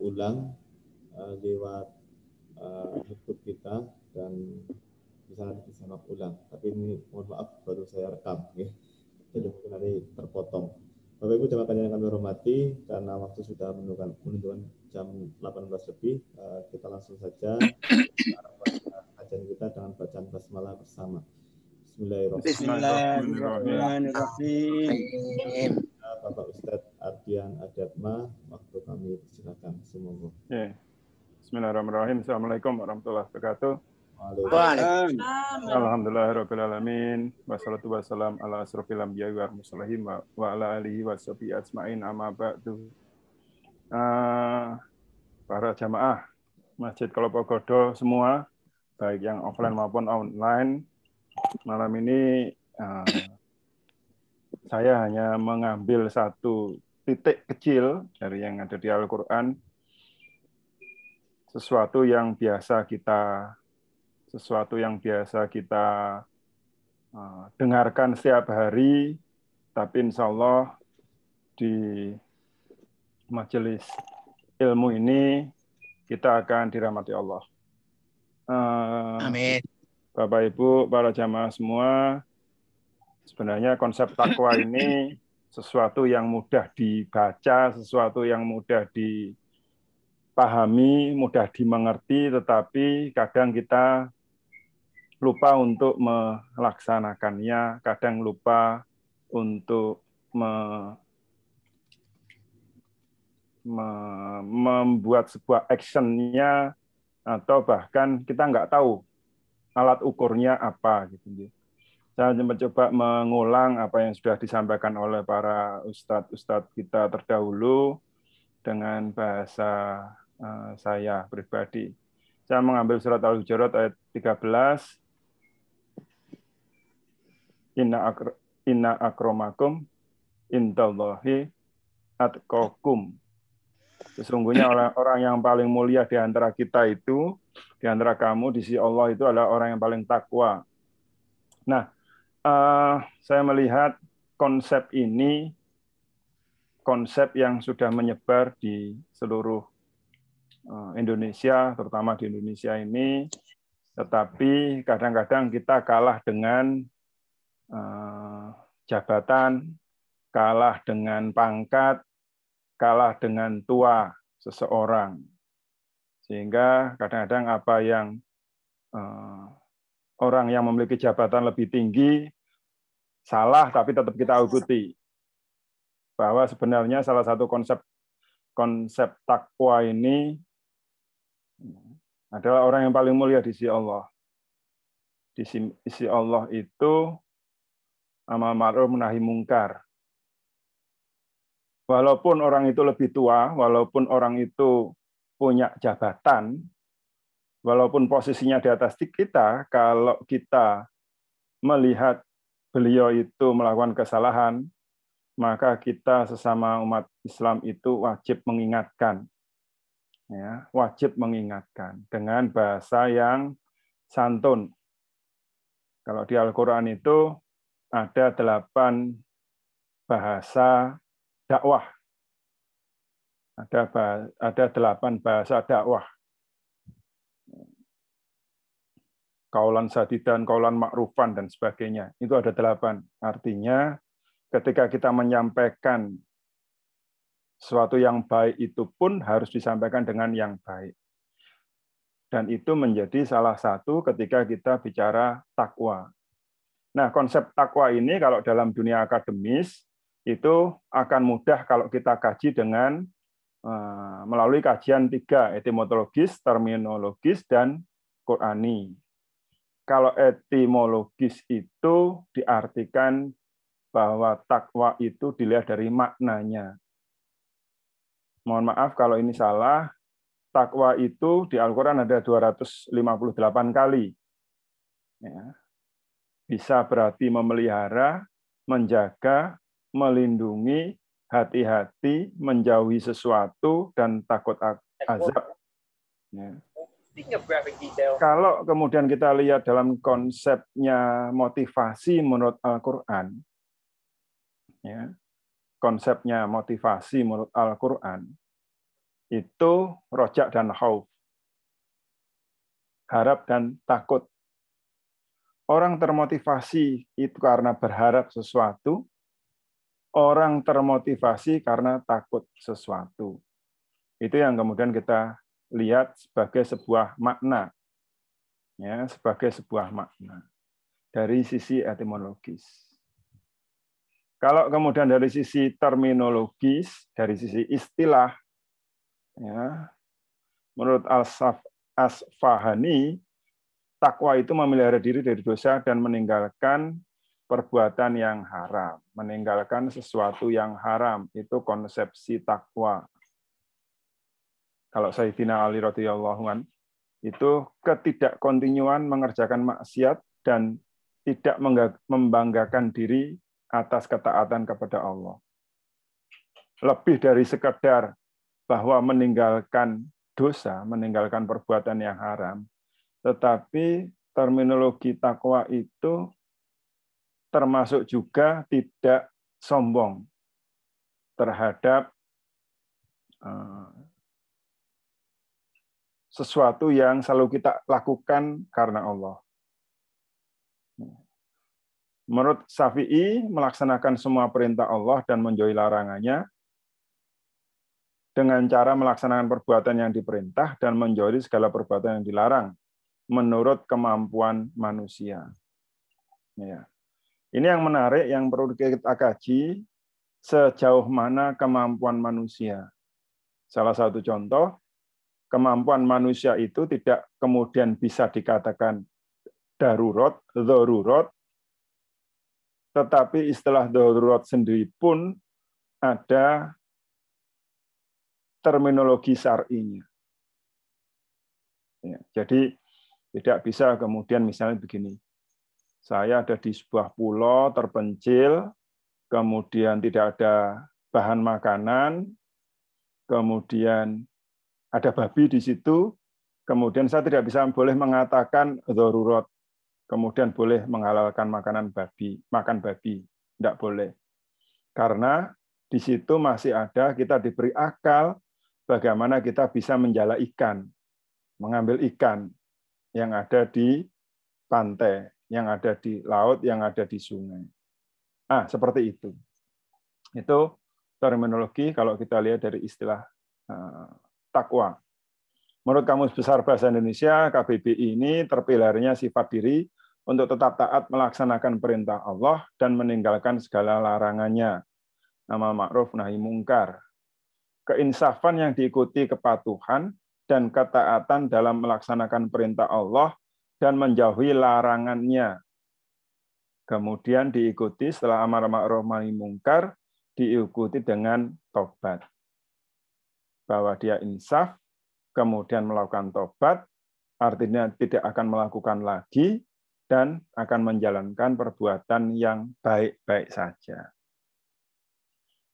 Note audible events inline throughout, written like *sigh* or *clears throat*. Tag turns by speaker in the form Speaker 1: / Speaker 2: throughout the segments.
Speaker 1: ulang uh, lewat uh, YouTube kita dan bisa nanti ulang. Tapi ini mohon maaf baru saya rekam, ya. jadi mungkin nanti terpotong. Bapak Ibu jamaah yang kami hormati, karena waktu sudah menunjukkan, menunjukkan jam 18 lebih, uh, kita langsung saja *coughs* kajian kita dengan bacaan basmalah bersama. Bismillahirrahmanirrahim. Bismillahirrahmanirrahim.
Speaker 2: Bapak Ustadz Sekian adat ma, waktu kami silakan semua. Yeah. Bismillahirrahmanirrahim. Assalamualaikum warahmatullahi wabarakatuh. Waalaikumsalam. Alhamdulillahirrahmanirrahim. Wassalatu wassalam ala anbiya wa mursalin wa ala alihi ajma'in amma ba'du. Uh, para jamaah Masjid Kolopogodo semua, baik yang offline maupun online, malam ini uh, saya hanya mengambil satu titik kecil dari yang ada di Al-Quran, sesuatu yang biasa kita sesuatu yang biasa kita eh, dengarkan setiap hari, tapi insya Allah di majelis ilmu ini kita akan dirahmati Allah. Eh, Amin. Bapak Ibu, para jamaah semua, sebenarnya konsep takwa ini sesuatu yang mudah dibaca, sesuatu yang mudah dipahami, mudah dimengerti, tetapi kadang kita lupa untuk melaksanakannya, kadang lupa untuk me, me, membuat sebuah actionnya atau bahkan kita nggak tahu alat ukurnya apa gitu saya mencoba mengulang apa yang sudah disampaikan oleh para ustadz-ustadz kita terdahulu dengan bahasa eh, saya pribadi. Saya mengambil surat Al-Hujurat ayat 13. Inna, akr inna akromakum intallahi atkokum. Sesungguhnya orang, orang yang paling mulia di antara kita itu, di antara kamu, di sisi Allah itu adalah orang yang paling takwa. Nah, uh, saya melihat konsep ini konsep yang sudah menyebar di seluruh eh, Indonesia, terutama di Indonesia ini, tetapi kadang-kadang kita kalah dengan eh, jabatan, kalah dengan pangkat, kalah dengan tua seseorang. Sehingga kadang-kadang apa yang orang yang memiliki jabatan lebih tinggi salah tapi tetap kita ikuti bahwa sebenarnya salah satu konsep konsep takwa ini adalah orang yang paling mulia di sisi Allah. Di sisi Allah itu amal ma'ruf nahi mungkar. Walaupun orang itu lebih tua, walaupun orang itu punya jabatan, walaupun posisinya di atas kita, kalau kita melihat beliau itu melakukan kesalahan, maka kita sesama umat Islam itu wajib mengingatkan. Ya, wajib mengingatkan dengan bahasa yang santun. Kalau di Al-Qur'an itu ada delapan bahasa dakwah. Ada ada delapan bahasa dakwah kaulan sadidan, kaulan makrufan dan sebagainya. Itu ada delapan. Artinya, ketika kita menyampaikan sesuatu yang baik itu pun harus disampaikan dengan yang baik. Dan itu menjadi salah satu ketika kita bicara takwa. Nah, konsep takwa ini kalau dalam dunia akademis itu akan mudah kalau kita kaji dengan eh, melalui kajian tiga, etimologis, terminologis, dan Qurani kalau etimologis itu diartikan bahwa takwa itu dilihat dari maknanya. Mohon maaf kalau ini salah, takwa itu di Al-Quran ada 258 kali. Ya. Bisa berarti memelihara, menjaga, melindungi, hati-hati, menjauhi sesuatu, dan takut azab. Ya. Kalau kemudian kita lihat dalam konsepnya motivasi menurut Al-Quran, ya, konsepnya motivasi menurut Al-Quran, itu rojak dan hauf, Harap dan takut. Orang termotivasi itu karena berharap sesuatu, orang termotivasi karena takut sesuatu. Itu yang kemudian kita lihat sebagai sebuah makna. Ya, sebagai sebuah makna dari sisi etimologis. Kalau kemudian dari sisi terminologis, dari sisi istilah, ya, menurut Al-Saf Asfahani, takwa itu memelihara diri dari dosa dan meninggalkan perbuatan yang haram, meninggalkan sesuatu yang haram. Itu konsepsi takwa kalau Sayyidina Ali radhiyallahu an itu ketidakkontinuan mengerjakan maksiat dan tidak membanggakan diri atas ketaatan kepada Allah. Lebih dari sekedar bahwa meninggalkan dosa, meninggalkan perbuatan yang haram, tetapi terminologi takwa itu termasuk juga tidak sombong terhadap eh, sesuatu yang selalu kita lakukan karena Allah. Menurut Syafi'i, melaksanakan semua perintah Allah dan menjauhi larangannya dengan cara melaksanakan perbuatan yang diperintah dan menjauhi segala perbuatan yang dilarang menurut kemampuan manusia. Ya. Ini yang menarik yang perlu kita kaji sejauh mana kemampuan manusia. Salah satu contoh kemampuan manusia itu tidak kemudian bisa dikatakan darurat, darurat, tetapi istilah darurat sendiri pun ada terminologi syar'inya. Ya, jadi tidak bisa kemudian misalnya begini, saya ada di sebuah pulau terpencil, kemudian tidak ada bahan makanan, kemudian ada babi di situ, kemudian saya tidak bisa boleh mengatakan dorurot, kemudian boleh menghalalkan makanan babi, makan babi, tidak boleh. Karena di situ masih ada kita diberi akal bagaimana kita bisa menjala ikan, mengambil ikan yang ada di pantai, yang ada di laut, yang ada di sungai. Ah, seperti itu. Itu terminologi kalau kita lihat dari istilah eh, takwa. Menurut Kamus Besar Bahasa Indonesia, KBBI ini terpilarnya sifat diri untuk tetap taat melaksanakan perintah Allah dan meninggalkan segala larangannya. nama ma'ruf nahi mungkar. Keinsafan yang diikuti kepatuhan dan ketaatan dalam melaksanakan perintah Allah dan menjauhi larangannya. Kemudian diikuti setelah amar ma'ruf nahi mungkar diikuti dengan tobat bahwa dia insaf, kemudian melakukan tobat, artinya tidak akan melakukan lagi, dan akan menjalankan perbuatan yang baik-baik saja.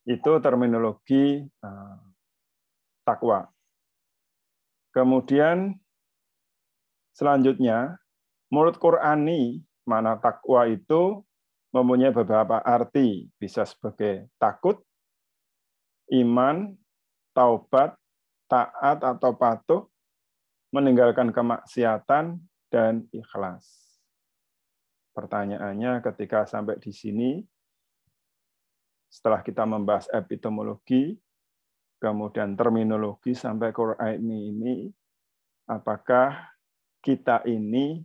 Speaker 2: Itu terminologi eh, takwa. Kemudian selanjutnya, mulut Qurani, mana takwa itu mempunyai beberapa arti, bisa sebagai takut, iman, taubat, taat atau patuh, meninggalkan kemaksiatan, dan ikhlas. Pertanyaannya ketika sampai di sini, setelah kita membahas epistemologi, kemudian terminologi sampai Quran ini, apakah kita ini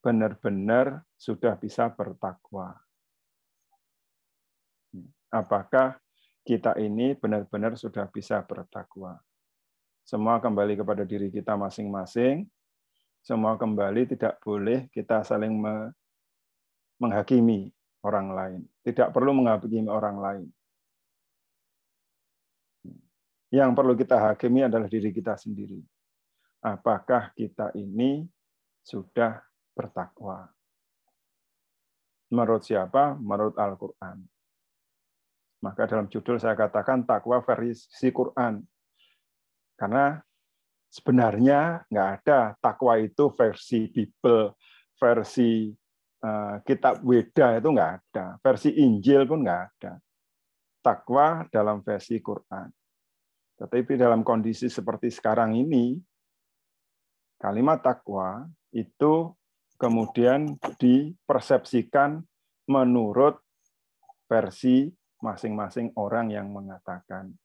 Speaker 2: benar-benar sudah bisa bertakwa? Apakah kita ini benar-benar sudah bisa bertakwa. Semua kembali kepada diri kita masing-masing. Semua kembali tidak boleh kita saling menghakimi orang lain. Tidak perlu menghakimi orang lain. Yang perlu kita hakimi adalah diri kita sendiri. Apakah kita ini sudah bertakwa? Menurut siapa? Menurut Al-Quran. Maka dalam judul saya katakan takwa versi Quran. Karena sebenarnya nggak ada takwa itu versi Bible, versi eh, kitab Weda itu nggak ada, versi Injil pun nggak ada. Takwa dalam versi Quran. Tetapi dalam kondisi seperti sekarang ini, kalimat takwa itu kemudian dipersepsikan menurut versi masing-masing orang yang mengatakan.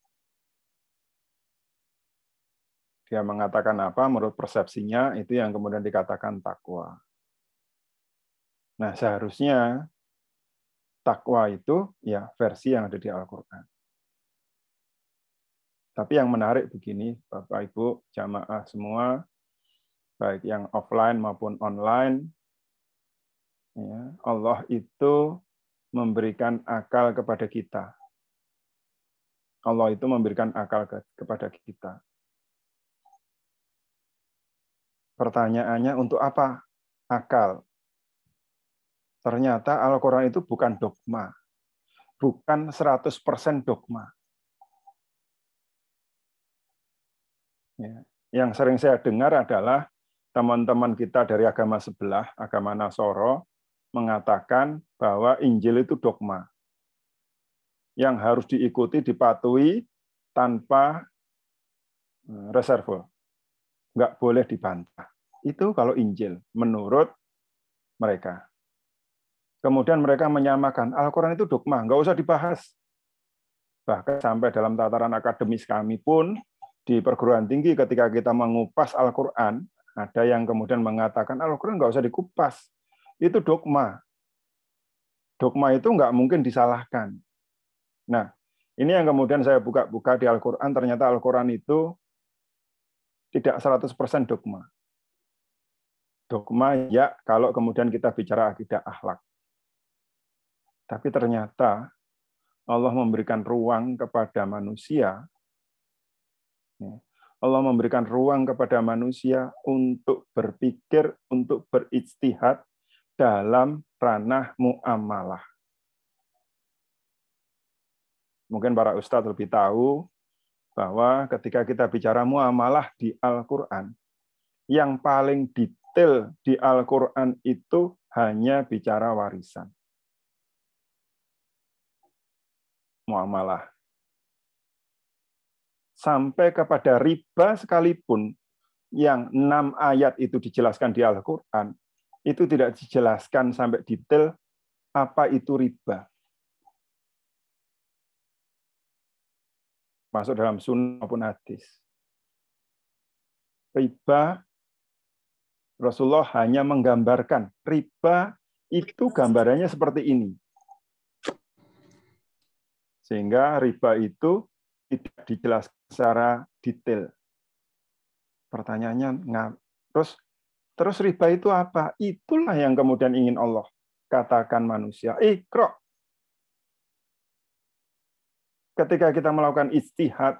Speaker 2: Dia mengatakan apa menurut persepsinya itu yang kemudian dikatakan takwa. Nah, seharusnya takwa itu ya versi yang ada di Al-Qur'an. Tapi yang menarik begini, Bapak Ibu, jamaah semua, baik yang offline maupun online, ya, Allah itu memberikan akal kepada kita. Allah itu memberikan akal ke, kepada kita. Pertanyaannya untuk apa akal? Ternyata Al-Quran itu bukan dogma. Bukan 100% dogma. Ya. Yang sering saya dengar adalah teman-teman kita dari agama sebelah, agama Nasoro, mengatakan bahwa Injil itu dogma yang harus diikuti, dipatuhi tanpa e, reservo. Nggak boleh dibantah. Itu kalau Injil, menurut mereka. Kemudian mereka menyamakan, Al-Quran itu dogma, nggak usah dibahas. Bahkan sampai dalam tataran akademis kami pun, di perguruan tinggi ketika kita mengupas Al-Quran, ada yang kemudian mengatakan Al-Quran nggak usah dikupas, itu dogma. Dogma itu nggak mungkin disalahkan. Nah, ini yang kemudian saya buka-buka di Al-Quran, ternyata Al-Quran itu tidak 100% dogma. Dogma ya kalau kemudian kita bicara akidah akhlak. Tapi ternyata Allah memberikan ruang kepada manusia. Ya, Allah memberikan ruang kepada manusia untuk berpikir, untuk beristihad, dalam ranah muamalah. Mungkin para ustadz lebih tahu bahwa ketika kita bicara muamalah di Al-Quran, yang paling detail di Al-Quran itu hanya bicara warisan. Muamalah. Sampai kepada riba sekalipun, yang enam ayat itu dijelaskan di Al-Quran, itu tidak dijelaskan sampai detail apa itu riba. Masuk dalam sunnah maupun hadis. Riba, Rasulullah hanya menggambarkan. Riba itu gambarannya seperti ini. Sehingga riba itu tidak dijelaskan secara detail. Pertanyaannya, terus Terus riba itu apa? Itulah yang kemudian ingin Allah katakan manusia. Ikro. Ketika kita melakukan istihad,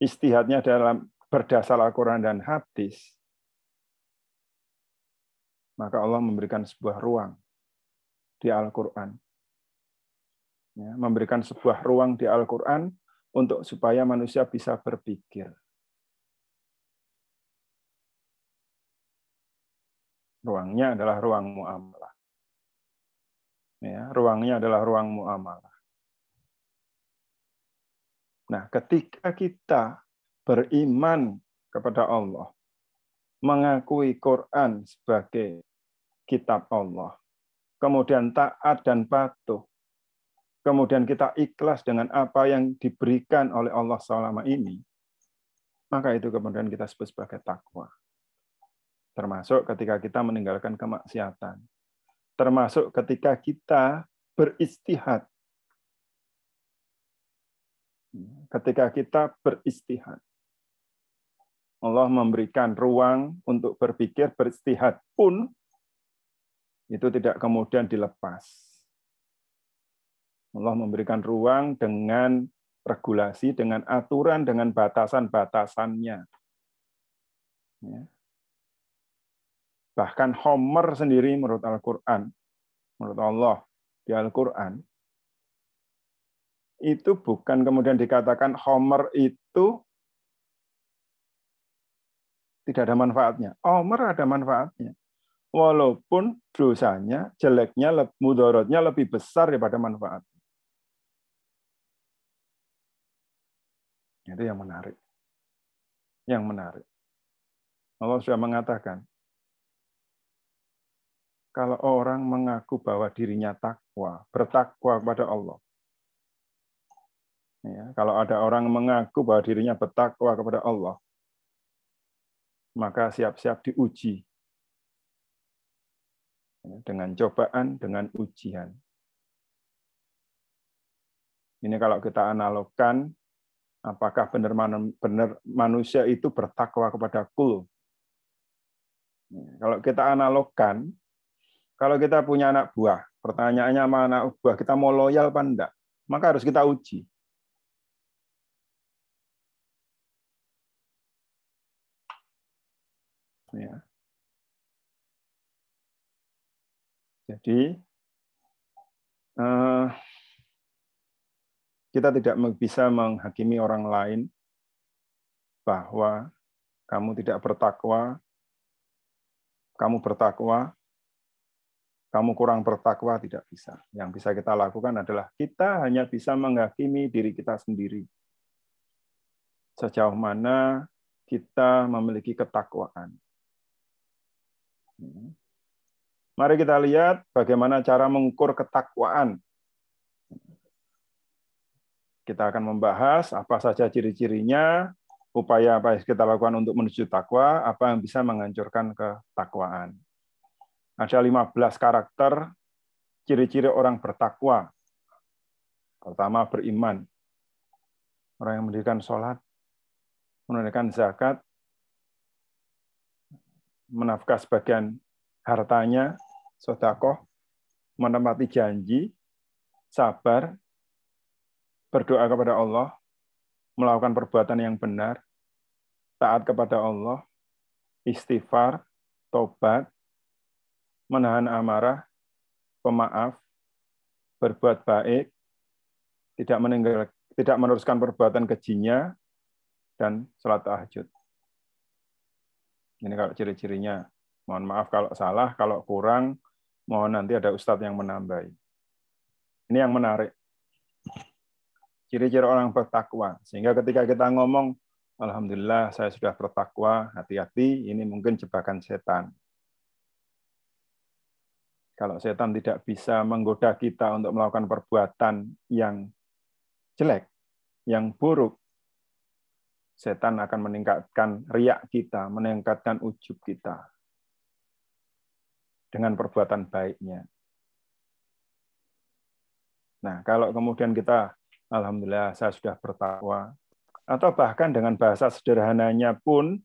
Speaker 2: istihadnya dalam berdasar Al-Quran dan hadis, maka Allah memberikan sebuah ruang di Al-Quran. Ya, memberikan sebuah ruang di Al-Quran untuk supaya manusia bisa berpikir. Ruangnya adalah ruang muamalah. Ya, ruangnya adalah ruang muamalah. Nah, ketika kita beriman kepada Allah, mengakui Quran sebagai kitab Allah, kemudian taat dan patuh, kemudian kita ikhlas dengan apa yang diberikan oleh Allah selama ini, maka itu kemudian kita sebut sebagai takwa termasuk ketika kita meninggalkan kemaksiatan, termasuk ketika kita beristihad. Ketika kita beristihad. Allah memberikan ruang untuk berpikir, beristihad pun itu tidak kemudian dilepas. Allah memberikan ruang dengan regulasi, dengan aturan, dengan batasan-batasannya. Ya. Bahkan Homer sendiri menurut Al-Quran, menurut Allah di Al-Quran, itu bukan kemudian dikatakan Homer itu tidak ada manfaatnya. Homer ada manfaatnya. Walaupun dosanya, jeleknya, mudorotnya lebih besar daripada manfaat. Itu yang menarik. Yang menarik. Allah sudah mengatakan, kalau orang mengaku bahwa dirinya takwa, bertakwa kepada Allah. Ya, kalau ada orang mengaku bahwa dirinya bertakwa kepada Allah, maka siap-siap diuji ya, dengan cobaan, dengan ujian. Ini kalau kita analogkan, apakah benar-benar manusia itu bertakwa kepada kul? Ya, kalau kita analogkan, kalau kita punya anak buah, pertanyaannya sama anak buah, kita mau loyal apa enggak? Maka harus kita uji. Ya. Jadi eh, kita tidak bisa menghakimi orang lain bahwa kamu tidak bertakwa, kamu bertakwa kamu kurang bertakwa tidak bisa. Yang bisa kita lakukan adalah kita hanya bisa menghakimi diri kita sendiri. Sejauh mana kita memiliki ketakwaan. Hmm. Mari kita lihat bagaimana cara mengukur ketakwaan. Kita akan membahas apa saja ciri-cirinya, upaya apa yang kita lakukan untuk menuju takwa, apa yang bisa menghancurkan ketakwaan ada 15 karakter ciri-ciri orang bertakwa. Pertama, beriman. Orang yang mendirikan sholat, menunaikan zakat, menafkah sebagian hartanya, sodakoh, menempati janji, sabar, berdoa kepada Allah, melakukan perbuatan yang benar, taat kepada Allah, istighfar, tobat, menahan amarah, pemaaf, berbuat baik, tidak meninggal, tidak meneruskan perbuatan kejinya, dan sholat tahajud. Ini kalau ciri-cirinya. Mohon maaf kalau salah, kalau kurang, mohon nanti ada ustadz yang menambahi. Ini yang menarik. Ciri-ciri orang bertakwa. Sehingga ketika kita ngomong, Alhamdulillah saya sudah bertakwa, hati-hati, ini mungkin jebakan setan. Kalau setan tidak bisa menggoda kita untuk melakukan perbuatan yang jelek, yang buruk, setan akan meningkatkan riak kita, meningkatkan ujub kita dengan perbuatan baiknya. Nah, kalau kemudian kita, alhamdulillah, saya sudah bertakwa, atau bahkan dengan bahasa sederhananya pun,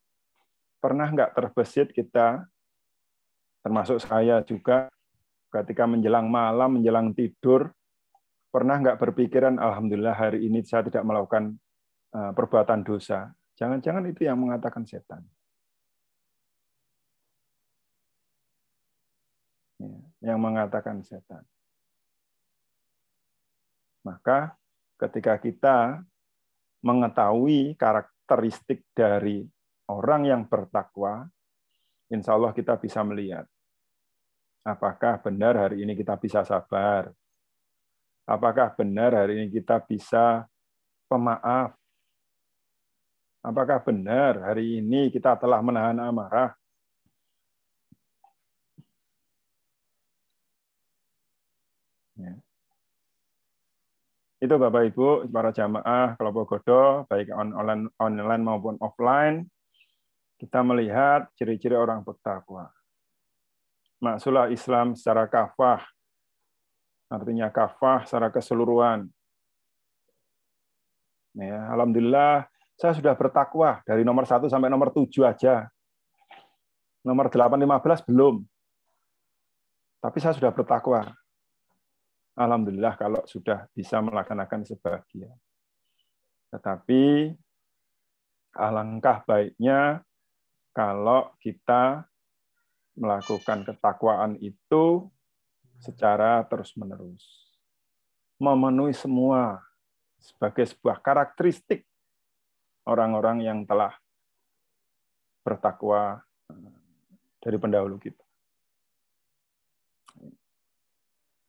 Speaker 2: pernah nggak terbesit kita, termasuk saya juga, ketika menjelang malam, menjelang tidur, pernah nggak berpikiran, Alhamdulillah hari ini saya tidak melakukan eh, perbuatan dosa. Jangan-jangan itu yang mengatakan setan. Ya, yang mengatakan setan. Maka ketika kita mengetahui karakteristik dari orang yang bertakwa, insya Allah kita bisa melihat Apakah benar hari ini kita bisa sabar? Apakah benar hari ini kita bisa pemaaf? Apakah benar hari ini kita telah menahan amarah? Ya. Itu Bapak Ibu, para jamaah kelompok Godo, baik online, online maupun offline, kita melihat ciri-ciri orang bertakwa. Maksulah Islam secara kafah. Artinya kafah secara keseluruhan. Ya, Alhamdulillah, saya sudah bertakwa dari nomor 1 sampai nomor 7 aja. Nomor 8, 15 belum. Tapi saya sudah bertakwa. Alhamdulillah kalau sudah bisa melaksanakan sebagian. Tetapi alangkah baiknya kalau kita melakukan ketakwaan itu secara terus-menerus. Memenuhi semua sebagai sebuah karakteristik orang-orang yang telah bertakwa eh, dari pendahulu kita.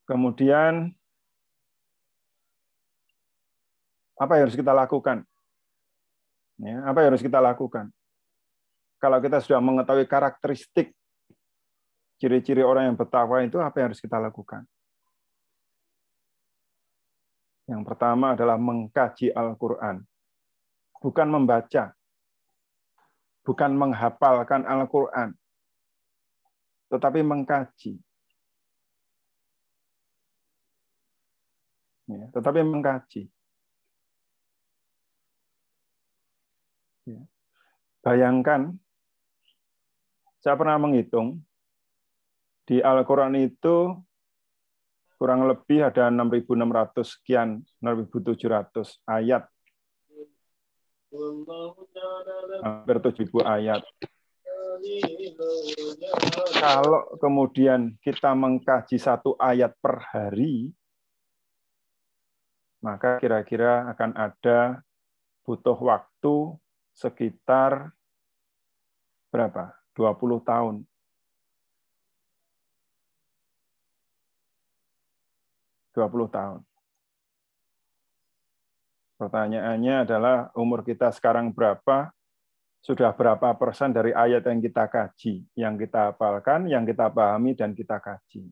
Speaker 2: Kemudian apa yang harus kita lakukan? Ya, apa yang harus kita lakukan? Kalau kita sudah mengetahui karakteristik ciri-ciri orang yang bertakwa itu apa yang harus kita lakukan? Yang pertama adalah mengkaji Al-Quran. Bukan membaca. Bukan menghafalkan Al-Quran. Tetapi mengkaji. Ya, tetapi mengkaji. Ya. Bayangkan, saya pernah menghitung di Al-Quran itu kurang lebih ada 6.600 sekian, 6.700 ayat. Hampir 7.000 ayat. Kalau kemudian kita mengkaji satu ayat per hari, maka kira-kira akan ada butuh waktu sekitar berapa? 20 tahun 20 tahun. Pertanyaannya adalah umur kita sekarang berapa? Sudah berapa persen dari ayat yang kita kaji, yang kita hafalkan, yang kita pahami dan kita kaji?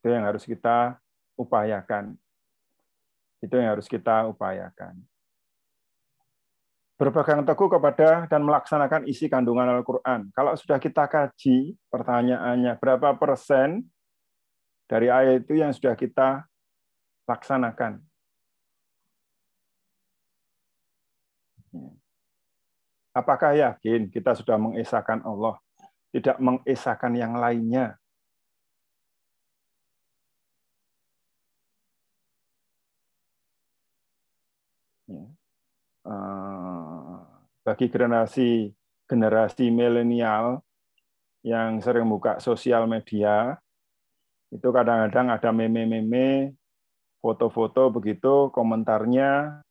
Speaker 2: Itu yang harus kita upayakan. Itu yang harus kita upayakan berpegang teguh kepada dan melaksanakan isi kandungan Al-Quran. Kalau sudah kita kaji pertanyaannya, berapa persen dari ayat itu yang sudah kita laksanakan? Apakah yakin kita sudah mengesahkan Allah, tidak mengesahkan yang lainnya? Uh, bagi generasi generasi milenial yang sering buka sosial media itu kadang-kadang ada meme-meme, foto-foto begitu, komentarnya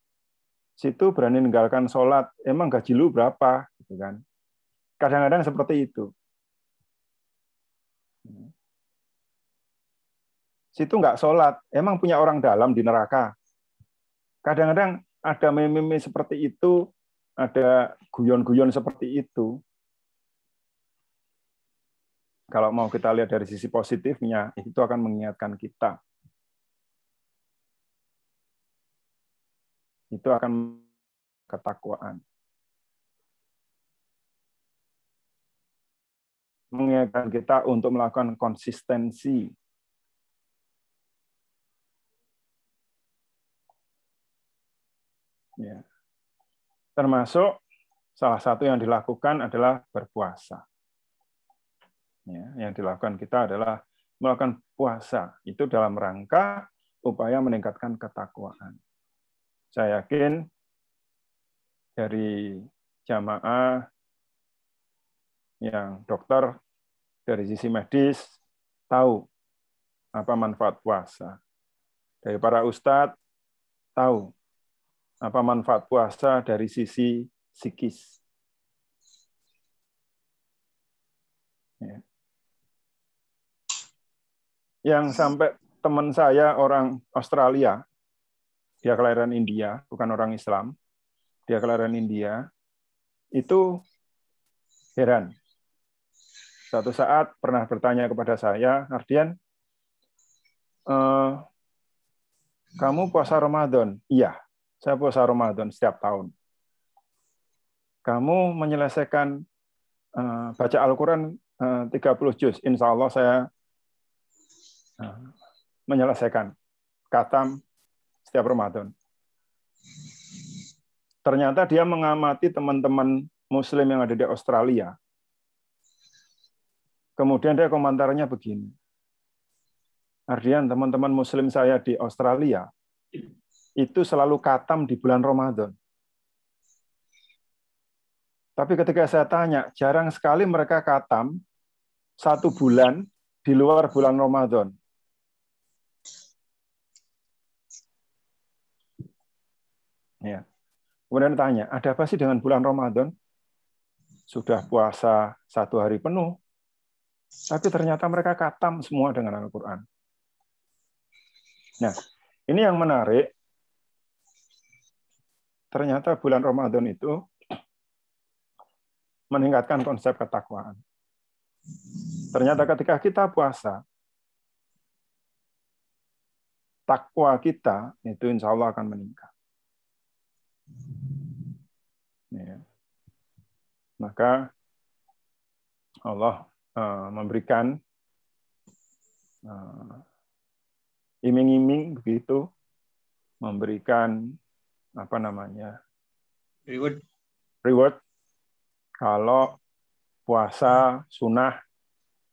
Speaker 2: situ berani meninggalkan sholat, emang gaji lu berapa, gitu kan? Kadang-kadang seperti itu. Situ nggak sholat, emang punya orang dalam di neraka. Kadang-kadang ada meme-meme seperti itu ada guyon-guyon seperti itu. Kalau mau kita lihat dari sisi positifnya, itu akan mengingatkan kita. Itu akan ketakwaan. Mengingatkan kita untuk melakukan konsistensi Ya termasuk salah satu yang dilakukan adalah berpuasa. Ya, yang dilakukan kita adalah melakukan puasa. Itu dalam rangka upaya meningkatkan ketakwaan. Saya yakin dari jamaah yang dokter dari sisi medis tahu apa manfaat puasa. Dari para ustadz tahu apa manfaat puasa dari sisi psikis. Ya. Yang sampai teman saya orang Australia, dia kelahiran India, bukan orang Islam, dia kelahiran India, itu heran. Satu saat pernah bertanya kepada saya, Ardian, eh, kamu puasa Ramadan? Iya. Saya puasa Ramadan setiap tahun. Kamu menyelesaikan eh, baca Al-Quran eh, uh, 30 juz. Insya Allah saya eh, menyelesaikan. Katam setiap Ramadan. Ternyata dia mengamati teman-teman muslim yang ada di Australia. Kemudian dia komentarnya begini. Ardian, teman-teman muslim saya di Australia itu selalu katam di bulan Ramadan. Tapi ketika saya tanya, jarang sekali mereka katam satu bulan di luar bulan Ramadan. Ya. Kemudian tanya, ada apa sih dengan bulan Ramadan? Sudah puasa satu hari penuh, tapi ternyata mereka katam semua dengan Al-Quran. Nah, ini yang menarik ternyata bulan Ramadan itu meningkatkan konsep ketakwaan. Ternyata ketika kita puasa, takwa kita itu insya Allah akan meningkat. Ya. Maka Allah eh, memberikan eh, iming-iming begitu, memberikan apa namanya reward reward kalau puasa sunnah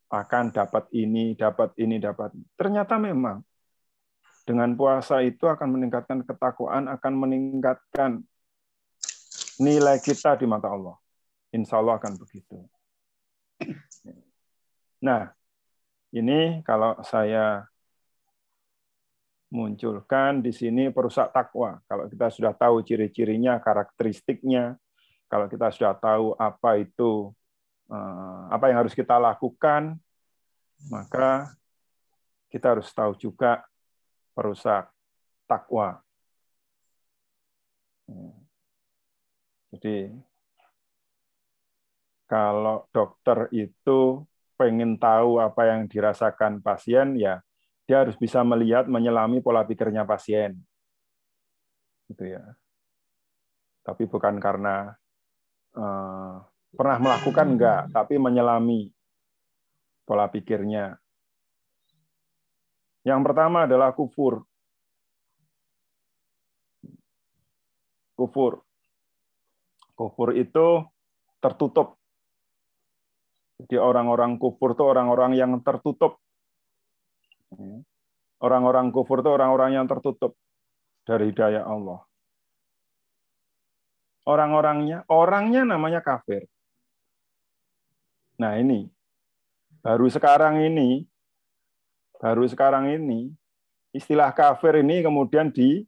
Speaker 2: akan dapat ini dapat ini dapat ternyata memang dengan puasa itu akan meningkatkan ketakwaan akan meningkatkan nilai kita di mata Allah insya Allah akan begitu nah ini kalau saya munculkan di sini perusak takwa. Kalau kita sudah tahu ciri-cirinya, karakteristiknya, kalau kita sudah tahu apa itu eh, apa yang harus kita lakukan, maka kita harus tahu juga perusak takwa. Jadi kalau dokter itu pengen tahu apa yang dirasakan pasien ya dia harus bisa melihat, menyelami pola pikirnya pasien. Gitu ya. Tapi bukan karena uh, pernah melakukan enggak, tapi menyelami pola pikirnya. Yang pertama adalah kufur. Kufur. Kufur itu tertutup. Jadi orang-orang kufur itu orang-orang yang tertutup Orang-orang kufur itu orang-orang yang tertutup dari hidayah Allah. Orang-orangnya, orangnya namanya kafir. Nah ini, baru sekarang ini, baru sekarang ini, istilah kafir ini kemudian di,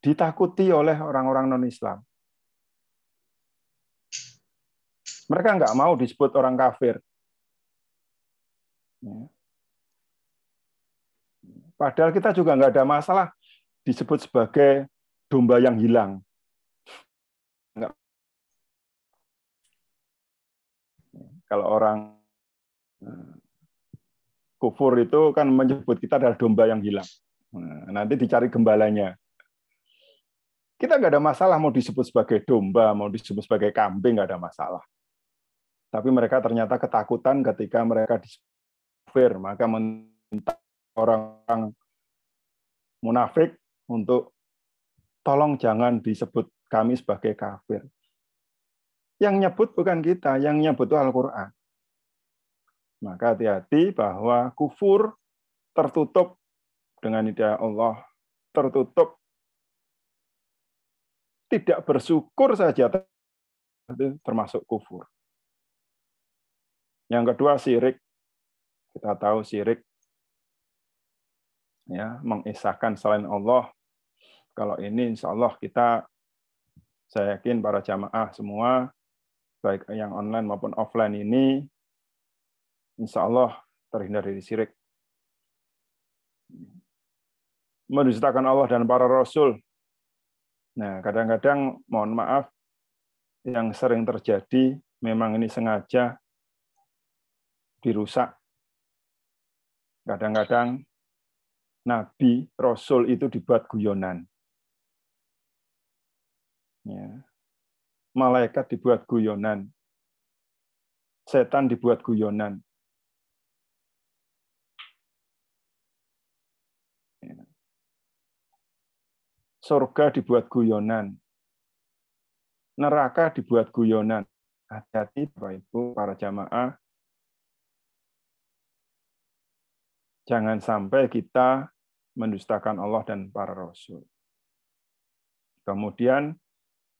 Speaker 2: ditakuti oleh orang-orang non-Islam. Mereka nggak mau disebut orang kafir. Ya. Padahal kita juga nggak ada masalah disebut sebagai domba yang hilang. Enggak. Kalau orang eh, kufur itu kan menyebut kita adalah domba yang hilang. Nah, nanti dicari gembalanya. Kita nggak ada masalah mau disebut sebagai domba, mau disebut sebagai kambing, nggak ada masalah. Tapi mereka ternyata ketakutan ketika mereka disebut maka minta orang munafik untuk tolong jangan disebut kami sebagai kafir. Yang nyebut bukan kita, yang nyebut itu Al-Quran. Maka hati-hati bahwa kufur tertutup dengan ide Allah, tertutup tidak bersyukur saja termasuk kufur. Yang kedua sirik. Kita tahu sirik ya mengisahkan selain Allah kalau ini insya Allah kita saya yakin para jamaah semua baik yang online maupun offline ini insya Allah terhindar dari sirik. mendustakan Allah dan para rasul nah kadang-kadang mohon maaf yang sering terjadi memang ini sengaja dirusak kadang-kadang nabi, rasul itu dibuat guyonan. Ya. Malaikat dibuat guyonan. Setan dibuat guyonan. Ya. Surga dibuat guyonan. Neraka dibuat guyonan. Hati-hati Bapak Ibu, para jamaah, Jangan sampai kita mendustakan Allah dan para rasul. Kemudian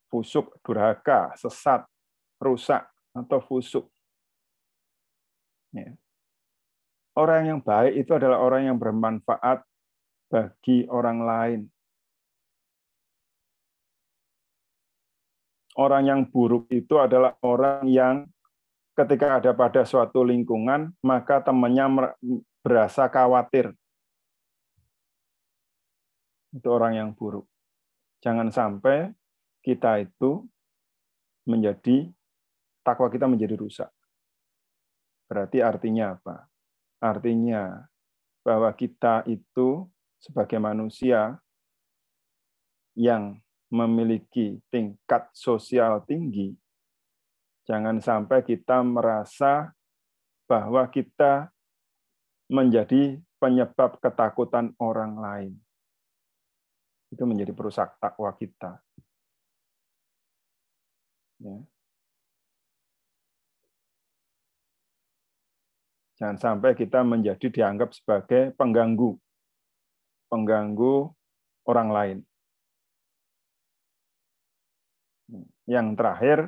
Speaker 2: fusuk, durhaka, sesat, rusak, atau fusuk. Ya. Orang yang baik itu adalah orang yang bermanfaat bagi orang lain. Orang yang buruk itu adalah orang yang ketika ada pada suatu lingkungan, maka temannya berasa khawatir. Itu orang yang buruk. Jangan sampai kita itu menjadi takwa kita menjadi rusak. Berarti artinya apa? Artinya bahwa kita itu sebagai manusia yang memiliki tingkat sosial tinggi, jangan sampai kita merasa bahwa kita menjadi penyebab ketakutan orang lain. Itu menjadi perusak takwa kita. Ya. Jangan sampai kita menjadi dianggap sebagai pengganggu, pengganggu orang lain. Yang terakhir,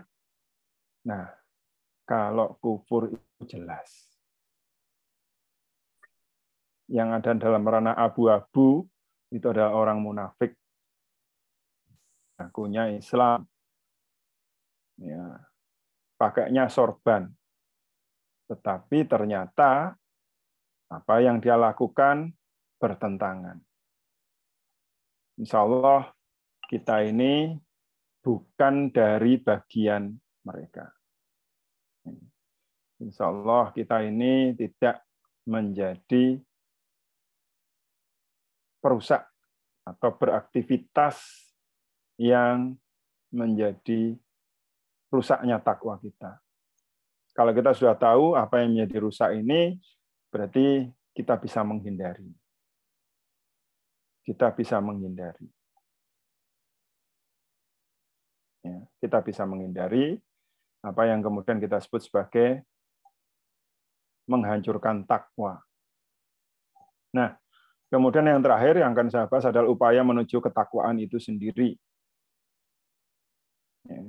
Speaker 2: nah, kalau kufur itu jelas yang ada dalam ranah abu-abu itu adalah orang munafik. Akunya Islam. Ya, pakainya sorban. Tetapi ternyata apa yang dia lakukan bertentangan. Insya Allah kita ini bukan dari bagian mereka. Insya Allah kita ini tidak menjadi perusak atau beraktivitas yang menjadi rusaknya takwa kita. Kalau kita sudah tahu apa yang menjadi rusak ini, berarti kita bisa menghindari. Kita bisa menghindari. Ya, kita bisa menghindari apa yang kemudian kita sebut sebagai menghancurkan takwa. Nah, Kemudian yang terakhir yang akan saya bahas adalah upaya menuju ketakwaan itu sendiri. Ya.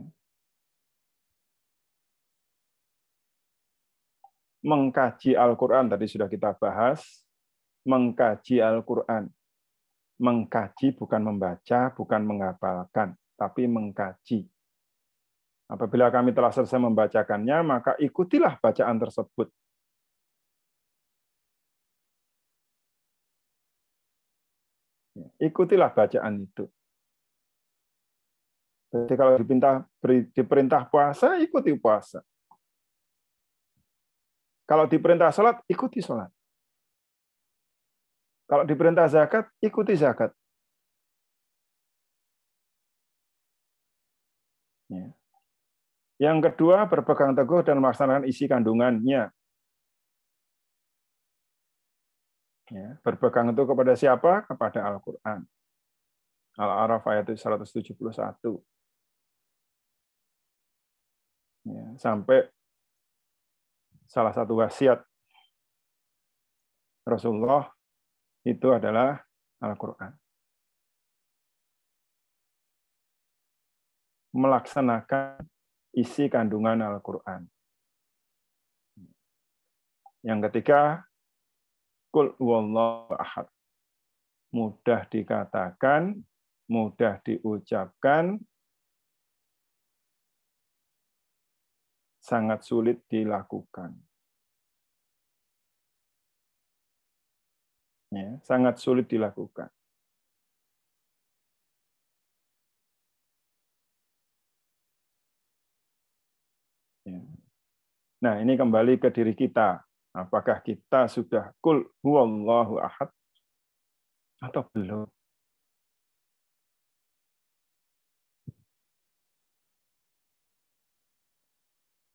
Speaker 2: Mengkaji Al-Quran, tadi sudah kita bahas, mengkaji Al-Quran. Mengkaji bukan membaca, bukan menghafalkan, tapi mengkaji. Apabila kami telah selesai membacakannya, maka ikutilah bacaan tersebut. ikutilah bacaan itu. Jadi kalau diperintah, diperintah puasa, ikuti puasa. Kalau diperintah sholat, ikuti sholat. Kalau diperintah zakat, ikuti zakat. Ya. Yang kedua, berpegang teguh dan melaksanakan isi kandungannya. Ya, berpegang itu kepada siapa? Kepada Al-Quran. Al-Araf ayat 171. Ya, sampai salah satu wasiat Rasulullah itu adalah Al-Quran. Melaksanakan isi kandungan Al-Quran. Yang ketiga, Kul wallahu ahad. Mudah dikatakan, mudah diucapkan, sangat sulit dilakukan. Ya, sangat sulit dilakukan. Ya. Nah, ini kembali ke diri kita. Apakah kita sudah kul huwallahu ahad atau belum?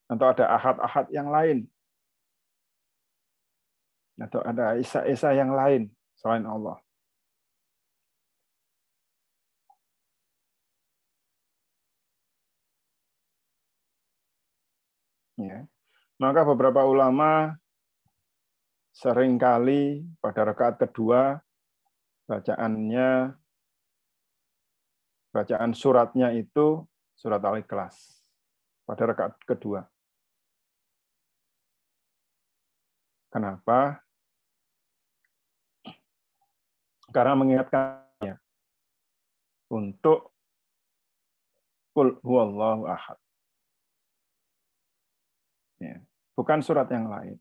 Speaker 2: Atau ada ahad-ahad yang lain? Atau ada isa-isa yang lain selain Allah? Ya. Maka beberapa ulama seringkali pada rakaat kedua bacaannya bacaan suratnya itu surat Al-Ikhlas pada rakaat kedua. Kenapa? Karena mengingatkannya untuk kul huwallahu ahad. Ya, bukan surat yang lain.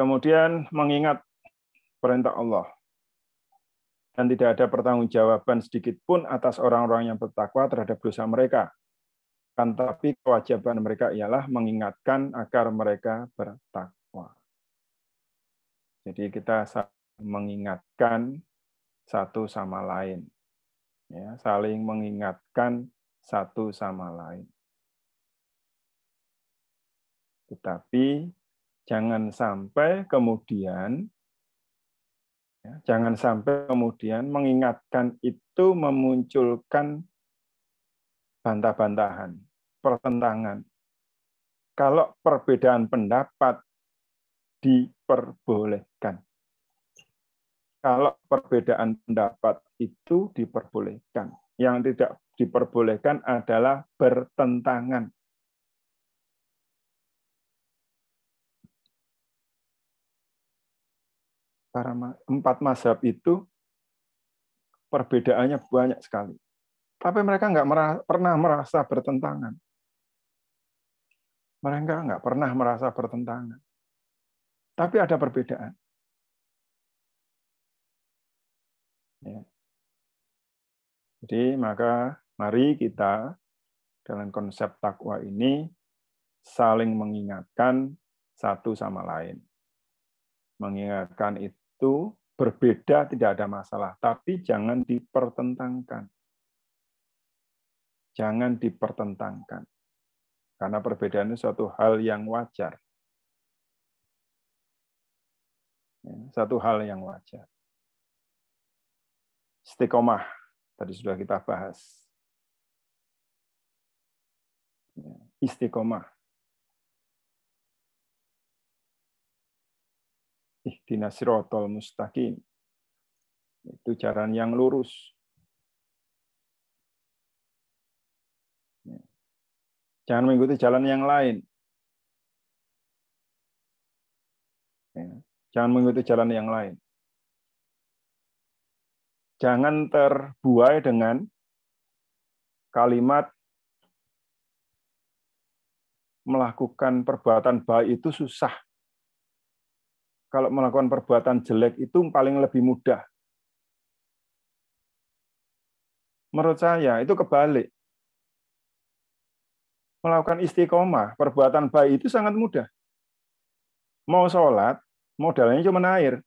Speaker 2: Kemudian mengingat perintah Allah. Dan tidak ada pertanggungjawaban sedikit pun atas orang-orang yang bertakwa terhadap dosa mereka. Kan tapi kewajiban mereka ialah mengingatkan agar mereka bertakwa. Jadi kita mengingatkan satu sama lain. Ya, saling mengingatkan satu sama lain. Tetapi jangan sampai kemudian ya, jangan sampai kemudian mengingatkan itu memunculkan bantah-bantahan, pertentangan. Kalau perbedaan pendapat diperbolehkan. Kalau perbedaan pendapat itu diperbolehkan. Yang tidak diperbolehkan adalah bertentangan. para empat mazhab itu perbedaannya banyak sekali. Tapi mereka nggak merasa, pernah merasa bertentangan. Mereka nggak pernah merasa bertentangan. Tapi ada perbedaan. Ya. Jadi maka mari kita dalam konsep takwa ini saling mengingatkan satu sama lain. Mengingatkan itu itu berbeda tidak ada masalah, tapi jangan dipertentangkan. Jangan dipertentangkan. Karena perbedaan itu suatu hal yang wajar. Ya, Satu hal yang wajar. Istiqomah, tadi sudah kita bahas. Ya, istiqomah, Ihdina mustaqim. Itu jalan yang lurus. Jangan mengikuti jalan yang lain. Ya, jangan mengikuti jalan yang lain. Jangan terbuai dengan kalimat melakukan perbuatan baik itu susah kalau melakukan perbuatan jelek itu paling lebih mudah. Menurut saya itu kebalik. Melakukan istiqomah, perbuatan baik itu sangat mudah. Mau sholat, modalnya cuma air.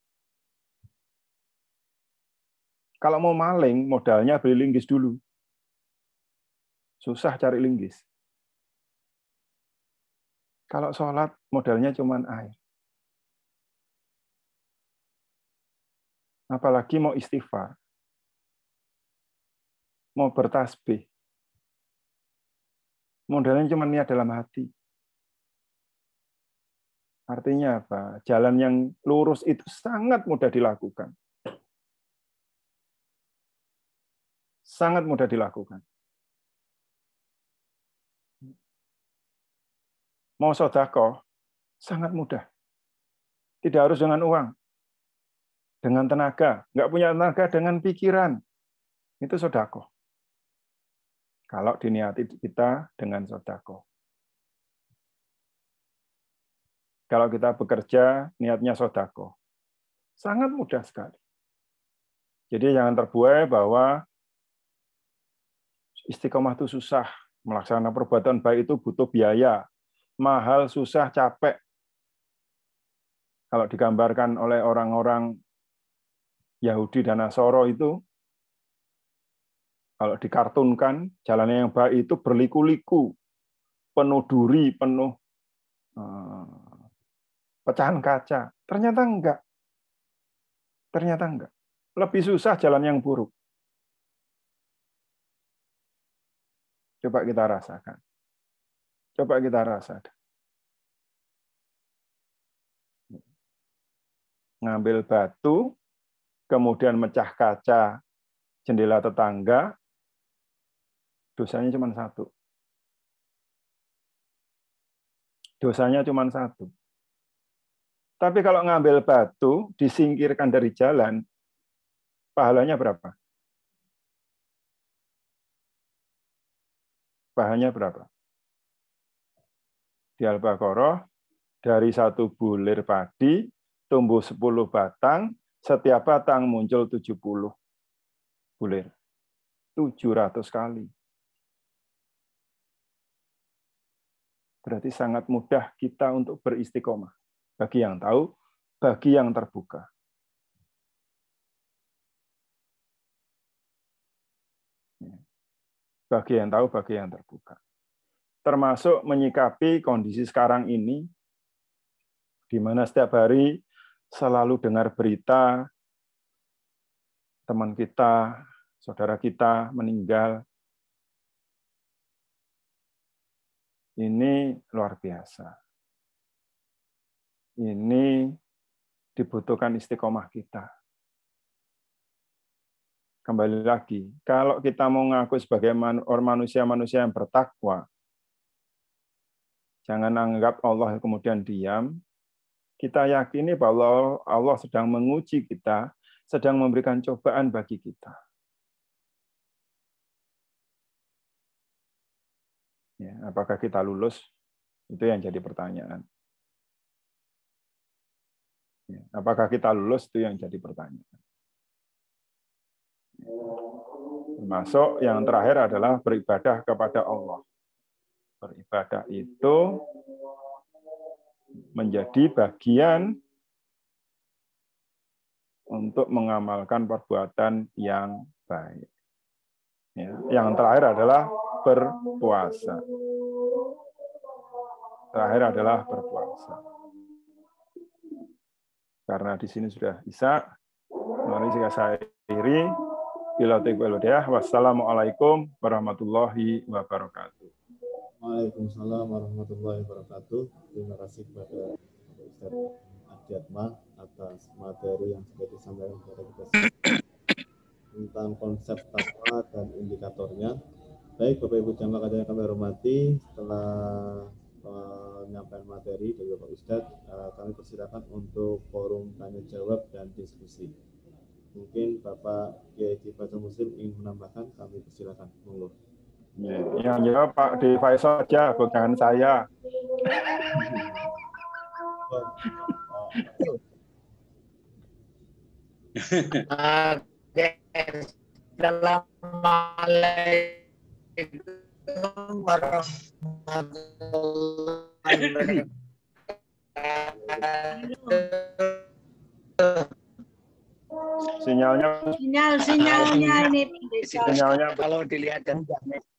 Speaker 2: Kalau mau maling, modalnya beli linggis dulu. Susah cari linggis. Kalau sholat, modalnya cuma air. apalagi mau istighfar, mau bertasbih. Modalnya cuma niat dalam hati. Artinya apa? Jalan yang lurus itu sangat mudah dilakukan. Sangat mudah dilakukan. Mau sodakoh, sangat mudah. Tidak harus dengan uang dengan tenaga, nggak punya tenaga dengan pikiran. Itu sodako. Kalau diniati kita dengan sodako. Kalau kita bekerja, niatnya sodako. Sangat mudah sekali. Jadi jangan terbuai bahwa istiqomah itu susah. Melaksanakan perbuatan baik itu butuh biaya. Mahal, susah, capek. Kalau digambarkan oleh orang-orang Yahudi dan Nasoro itu kalau dikartunkan jalannya yang baik itu berliku-liku, penuh duri, penuh eh, pecahan kaca. Ternyata enggak. Ternyata enggak. Lebih susah jalan yang buruk. Coba kita rasakan. Coba kita rasakan. Ngambil batu, kemudian mecah kaca jendela tetangga, dosanya cuma satu. Dosanya cuma satu. Tapi kalau ngambil batu, disingkirkan dari jalan, pahalanya berapa? Pahalanya berapa? Di Al-Baqarah, dari satu bulir padi, tumbuh sepuluh batang, setiap batang muncul 70 bulir. 700 kali. Berarti sangat mudah kita untuk beristiqomah. Bagi yang tahu, bagi yang terbuka. Bagi yang tahu, bagi yang terbuka. Termasuk menyikapi kondisi sekarang ini, di mana setiap hari selalu dengar berita teman kita, saudara kita meninggal. Ini luar biasa. Ini dibutuhkan istiqomah kita. Kembali lagi, kalau kita mau ngaku sebagai manusia-manusia yang bertakwa, jangan anggap Allah kemudian diam, kita yakini bahwa Allah sedang menguji kita, sedang memberikan cobaan bagi kita. Ya, apakah kita lulus? Itu yang jadi pertanyaan. Ya, apakah kita lulus? Itu yang jadi pertanyaan. Termasuk yang terakhir adalah beribadah kepada Allah. Beribadah itu menjadi bagian untuk mengamalkan perbuatan yang baik. Ya. Yang terakhir adalah berpuasa.
Speaker 1: Terakhir adalah
Speaker 2: berpuasa. Karena di sini sudah bisa, mari jika saya iri, Bila Wassalamualaikum warahmatullahi wabarakatuh.
Speaker 1: Waalaikumsalam warahmatullahi wabarakatuh. Terima kasih kepada Ustaz Adiatma atas materi yang sudah disampaikan kepada kita tentang konsep takwa dan indikatornya. Baik Bapak Ibu jamaah kajian kami hormati setelah penyampaian materi dari Bapak Ustadz, eh, kami persilakan untuk forum tanya jawab dan diskusi. Mungkin Bapak Kiai Kifatul Muslim ingin menambahkan, kami persilakan. Monggo.
Speaker 2: Iya, yang jawab Pak di Faisal aja, bukan saya. Assalamualaikum
Speaker 1: warahmatullahi
Speaker 3: sinyalnya sinyal sinyalnya ini sinyalnya kalau
Speaker 4: dilihat dan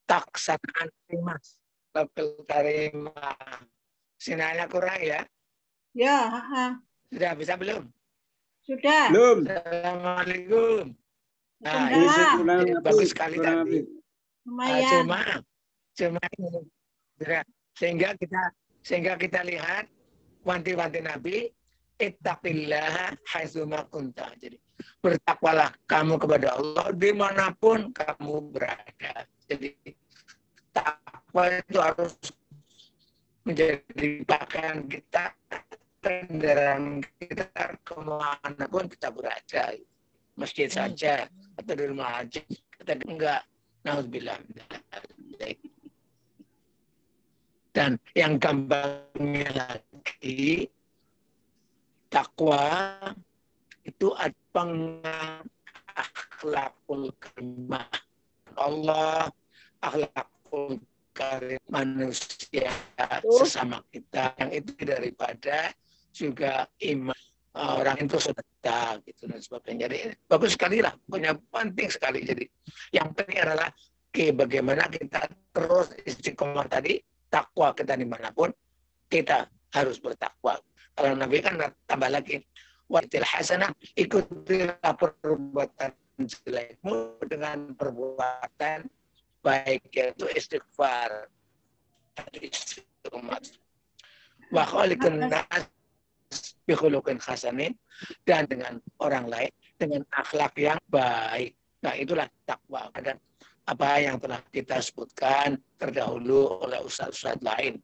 Speaker 4: taksakan antimas level Karima. Sinanya kurang ya?
Speaker 3: Ya. Ha.
Speaker 4: Sudah bisa belum?
Speaker 3: Sudah. Belum.
Speaker 4: Assalamualaikum. Nah, ini itu bagus sekali tadi.
Speaker 3: Lumayan. Nah,
Speaker 4: cuma, cuma sehingga kita sehingga kita lihat wanti-wanti Nabi ittaqillah haitsuma kunta. Jadi bertakwalah kamu kepada Allah dimanapun kamu berada. Jadi takwa itu harus menjadi pakaian kita, kendaraan kita kemana pun kita berada, masjid hmm. saja atau di rumah aja kita enggak bilang. dan yang gampangnya lagi takwa itu ada akhlakul kemah Allah, akhlakul karim manusia sesama kita. Yang itu daripada juga iman orang itu sedekah gitu dan sebagainya. Jadi bagus sekali lah, punya penting sekali. Jadi yang penting adalah ke bagaimana kita terus istiqomah tadi takwa kita dimanapun kita harus bertakwa. Kalau Nabi kan tambah lagi watil hasanah ikutilah perbuatan jelekmu dengan perbuatan baik yaitu istighfar umat wa khaliqun nas bikhuluqin hasanin dan dengan orang lain dengan akhlak yang baik nah itulah takwa dan apa yang telah kita sebutkan terdahulu oleh ustaz-ustaz lain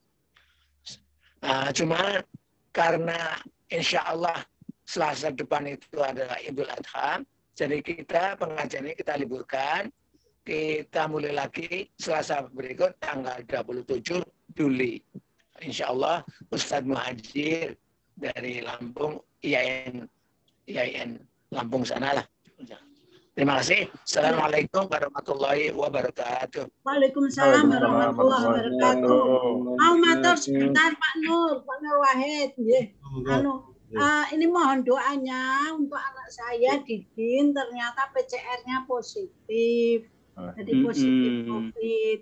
Speaker 4: nah, cuma karena insya Allah Selasa depan itu adalah Idul Adha jadi kita pengajian ini kita liburkan. Kita mulai lagi Selasa berikut tanggal 27 Juli. Insya Allah Ustadz Muhajir dari Lampung IAIN IAIN Lampung sana lah. Terima kasih. Assalamualaikum warahmatullahi wabarakatuh.
Speaker 3: Waalaikumsalam warahmatullahi wabarakatuh. Mau sebentar Pak Nur, Pak Nur Wahid, Yeah. Anu uh, ini mohon doanya untuk anak saya Didin ternyata PCR-nya positif. Ah. Jadi positif COVID.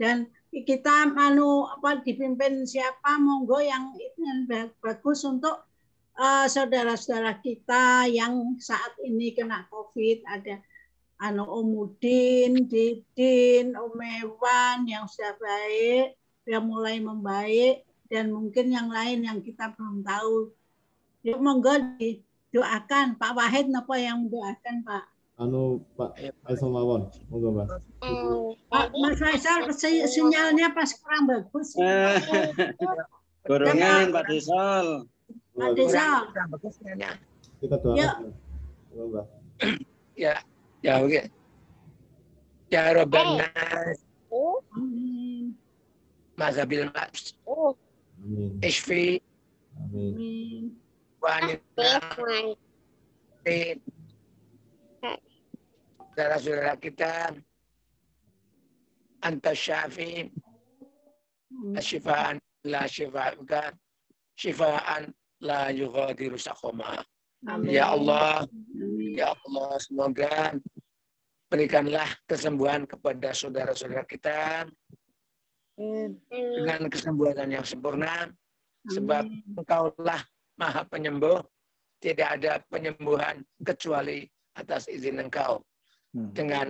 Speaker 3: Dan kita manu apa dipimpin siapa monggo yang yang bagus untuk eh, saudara-saudara uh, kita yang saat ini kena COVID ada Anu Omudin, Didin, Omewan yang sudah baik, yang mulai membaik, dan mungkin yang lain yang kita belum tahu Ya monggo didoakan Pak Wahid napa yang mendoakan Pak?
Speaker 1: Anu Pak Faisal mawon, monggo Pak.
Speaker 3: Eh, Pak Mas Faisal sinyalnya pas kurang bagus.
Speaker 1: Gorengan eh, Pak Desal. Pak Desal. Kita doakan. Ya. ya, ya oke. Ya Robban eh.
Speaker 3: Oh.
Speaker 4: Mas Abil Mas. Oh. Amin. Ishfi. Amin wanita saudara-saudara kita anta syafi Asyifa'an hmm. la syifa'uka syifaan la yughadiru sakoma ya Allah ya Allah semoga berikanlah kesembuhan kepada saudara-saudara kita dengan kesembuhan yang sempurna sebab engkaulah maha penyembuh, tidak ada penyembuhan kecuali atas izin engkau. Hmm. Dengan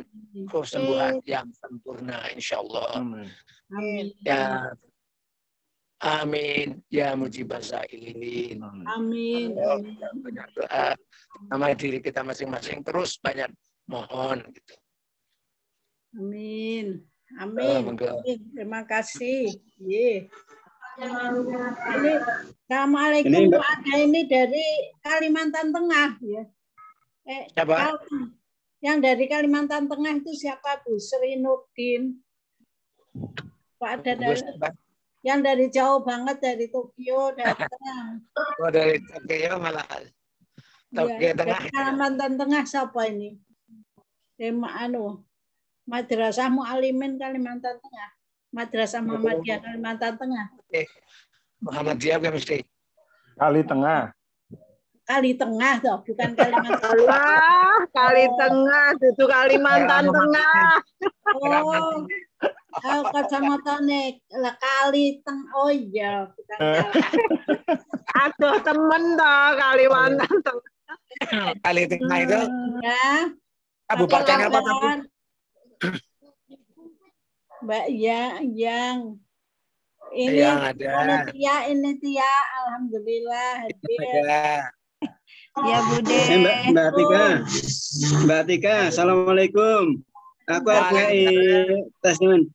Speaker 4: kesembuhan yang sempurna, insya Allah.
Speaker 3: Amin. Ya,
Speaker 4: Amin. Ya mujibah sa'ilin.
Speaker 3: Amin. Ya banyak
Speaker 4: doa. Nama diri kita masing-masing terus banyak mohon. Gitu.
Speaker 3: Amin. Oh, Amin. Oh, Terima kasih. Yeah. Ini Assalamualaikum ada nah, ini dari Kalimantan Tengah ya. Eh, siapa? Yang dari Kalimantan Tengah itu siapa Bu Sri Nurdin? Pak ada dari, yang dari jauh banget dari Tokyo datang.
Speaker 4: *laughs* oh dari Tokyo malah. Iya,
Speaker 3: Tokyo ya, Tengah. Kalimantan Tengah siapa ini? Tema anu Madrasah Mualimin Kalimantan Tengah. Madrasah iya, Muhammadiyah iya, iya. Kalimantan Tengah. Oke
Speaker 2: Muhammadiyah kan mesti. Kali Tengah.
Speaker 3: Kali Tengah toh, bukan Kalimantan. Allah, *laughs* Kali oh. Tengah, itu Kalimantan Tengah. Oh. Oh, kacamata nek kali teng oh iya bukan *laughs* aduh temen toh Kalimantan
Speaker 4: Tengah kali tengah itu ya kabupaten apa
Speaker 3: *clears throat* Mbak Ya, yang ini yang ada. Tia, ini Tia, alhamdulillah hadir. Ya Bude. Eh, Mbak, Mbak Tika,
Speaker 5: Mbak Tika, assalamualaikum. Aku RKI Tasman.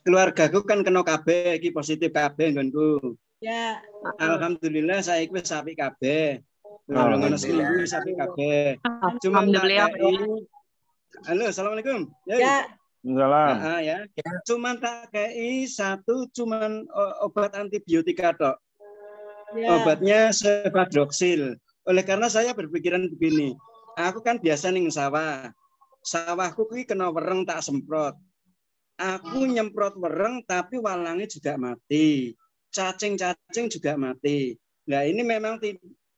Speaker 5: Keluargaku kan kena KB, iki positif KB nggonku. Ya. Alhamdulillah saya ikut sapi KB. Ngono ngono sapi KB. Cuma Alhamdulillah. Halo, assalamualaikum. ya. Salam. Nah, ya. ya. Cuman tak kei satu cuman obat antibiotika dok. Ya. Obatnya sebadroksil. Oleh karena saya berpikiran begini, aku kan biasa nih sawah. Sawahku kui kena wereng tak semprot. Aku nyemprot wereng tapi walangnya juga mati. Cacing-cacing juga mati. Nah, ini memang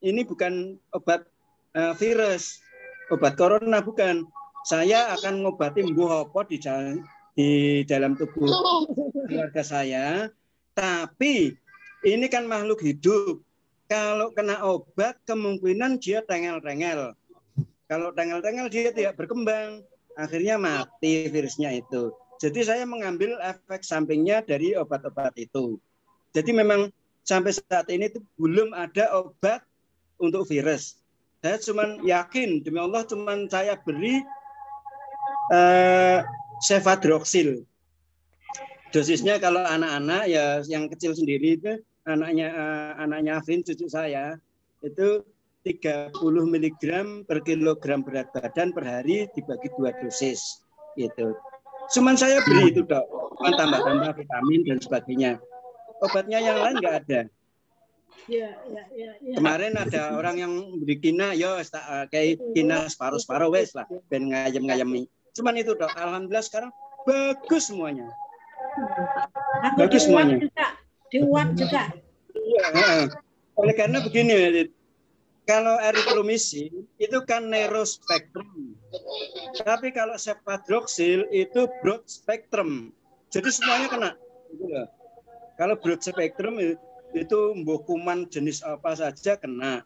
Speaker 5: ini bukan obat uh, virus, obat corona bukan, saya akan mengobati mbu hopo di jalan di dalam tubuh keluarga saya. Tapi ini kan makhluk hidup. Kalau kena obat kemungkinan dia tengel-tengel. Kalau tengel-tengel dia tidak berkembang, akhirnya mati virusnya itu. Jadi saya mengambil efek sampingnya dari obat-obat itu. Jadi memang sampai saat ini itu belum ada obat untuk virus. Saya cuma yakin demi Allah cuma saya beri eh, Dosisnya kalau anak-anak ya yang kecil sendiri itu anaknya uh, anaknya Afin cucu saya itu 30 mg per kilogram berat badan per hari dibagi dua dosis gitu. Cuman saya beri itu dok, cuman tambah-tambah vitamin dan sebagainya. Obatnya yang lain nggak ada.
Speaker 3: Ya, ya, ya, ya. Kemarin
Speaker 5: ada orang yang beri kina, yo eh, kayak kina separuh-separuh wes lah, ben ngayem-ngayemi. Cuman itu dok. Alhamdulillah sekarang bagus semuanya.
Speaker 3: Aku bagus semuanya. Juga. Di juga.
Speaker 5: Iya. Oleh karena begini, kalau eritromisi itu kan narrow spectrum. Tapi kalau cefadroxil itu broad spectrum. Jadi semuanya kena. Gitu kalau broad spectrum itu hukuman jenis apa saja kena.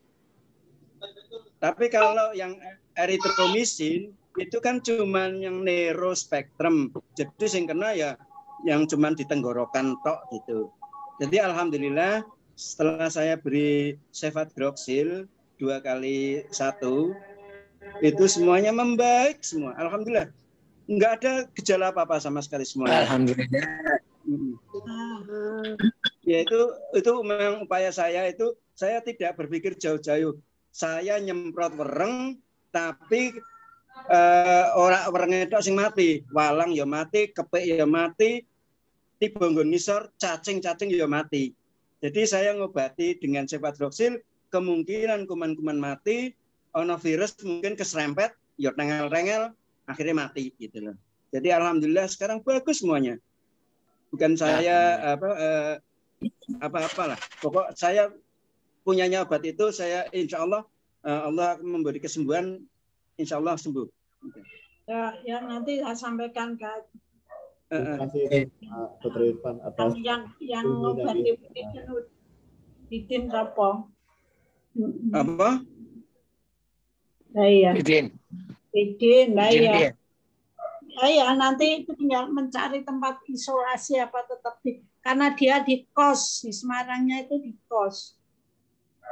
Speaker 5: Tapi kalau yang eritromisin itu kan cuma yang spektrum Jadi sing kena ya yang cuma di tenggorokan tok gitu. Jadi alhamdulillah setelah saya beri sefat groksil dua kali satu itu semuanya membaik semua. Alhamdulillah nggak ada gejala apa apa sama sekali semua. Alhamdulillah.
Speaker 3: Mm-hmm.
Speaker 5: Ya itu itu memang upaya saya itu saya tidak berpikir jauh-jauh. Saya nyemprot wereng tapi uh, eh, orang orang itu sing mati, walang ya mati, kepik ya mati, tiba nggon ngisor, cacing-cacing ya mati. Jadi saya ngobati dengan cefadroxil kemungkinan kuman-kuman mati, ono virus mungkin keserempet, ya rengel-rengel, akhirnya mati gitu loh. Jadi alhamdulillah sekarang bagus semuanya. Bukan saya apa uh, apa-apalah. Pokok saya punyanya obat itu saya insya Allah eh, Allah memberi kesembuhan insya Allah sembuh.
Speaker 3: Ya, ya nanti saya sampaikan ke
Speaker 1: Terima kasih Putri Irfan atas yang
Speaker 3: yang obat Didin apa? Apa? Nah, iya. Didin. Didin, nah, iya. iya. nah, iya. nanti itu tinggal mencari tempat isolasi apa tetap di karena dia di kos di Semarangnya itu di kos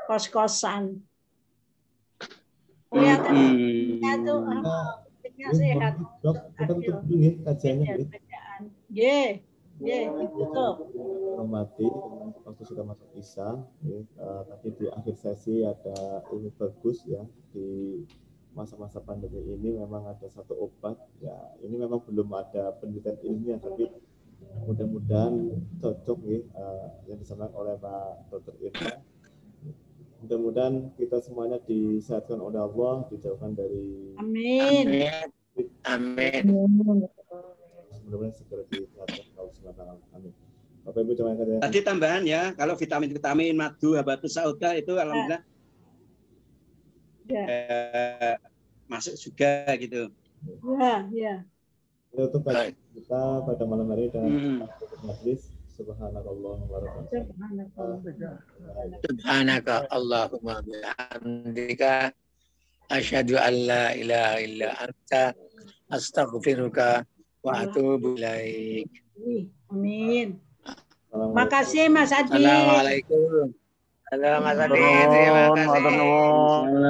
Speaker 3: kos kosan Iya, iya,
Speaker 1: iya, tuh waktu sudah masuk Isa. Ya, eh, tadi di akhir sesi ada ini bagus ya di masa-masa pandemi ini memang ada satu obat ya ini memang belum ada penelitian ilmiah tapi mudah-mudahan cocok nih ya, eh, uh, yang disampaikan oleh Pak dokter Irfan mudah-mudahan kita semuanya disehatkan oleh Allah, dijauhkan dari Amin.
Speaker 4: Amin.
Speaker 3: Mudah-mudahan
Speaker 1: segera disehatkan Allah SWT. Amin. Bapak Ibu
Speaker 5: cuma kata. Tadi tambahan ya, kalau vitamin-vitamin madu, habatus sauda itu alhamdulillah
Speaker 3: ya. ya.
Speaker 1: Eh, masuk juga gitu. Ya, ya. Itu kita pada malam hari dan hmm. Subhanaka Allahumma
Speaker 4: bihamdika asyhadu an la ilaha illa anta astaghfiruka wa atubu ilaik. Amin.
Speaker 3: Makasih Mas Adi. Assalamualaikum. Halo Mas Adi, terima
Speaker 1: kasih.